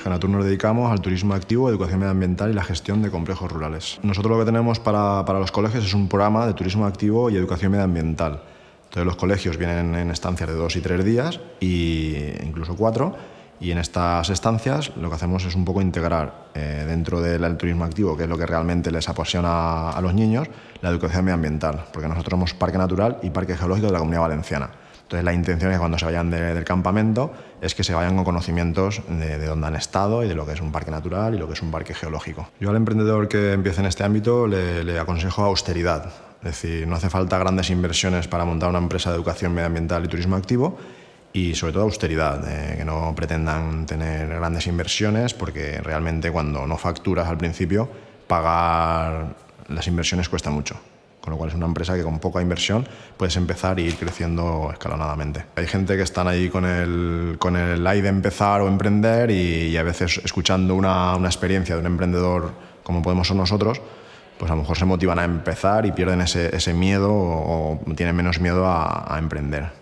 Genatur nos dedicamos al turismo activo, educación medioambiental y la gestión de complejos rurales. Nosotros lo que tenemos para, para los colegios es un programa de turismo activo y educación medioambiental. Entonces los colegios vienen en estancias de dos y tres días, e incluso cuatro, y en estas estancias lo que hacemos es un poco integrar eh, dentro del turismo activo, que es lo que realmente les apasiona a los niños, la educación medioambiental, porque nosotros somos parque natural y parque geológico de la Comunidad Valenciana. Entonces la intención es cuando se vayan del campamento es que se vayan con conocimientos de, dónde han estado y de lo que es un parque natural y lo que es un parque geológico. Yo al emprendedor que empiece en este ámbito le, aconsejo austeridad, es decir, no hace falta grandes inversiones para montar una empresa de educación medioambiental y turismo activo y sobre todo austeridad, eh, que no pretendan tener grandes inversiones porque realmente cuando no facturas al principio pagar las inversiones cuesta mucho. Con lo cual es una empresa que con poca inversión puedes empezar y ir creciendo escalonadamente. Hay gente que están ahí con el, con el aire de empezar o emprender y, a veces escuchando una, experiencia de un emprendedor como podemos ser nosotros, pues a lo mejor se motivan a empezar y pierden ese, miedo o, tienen menos miedo a emprender.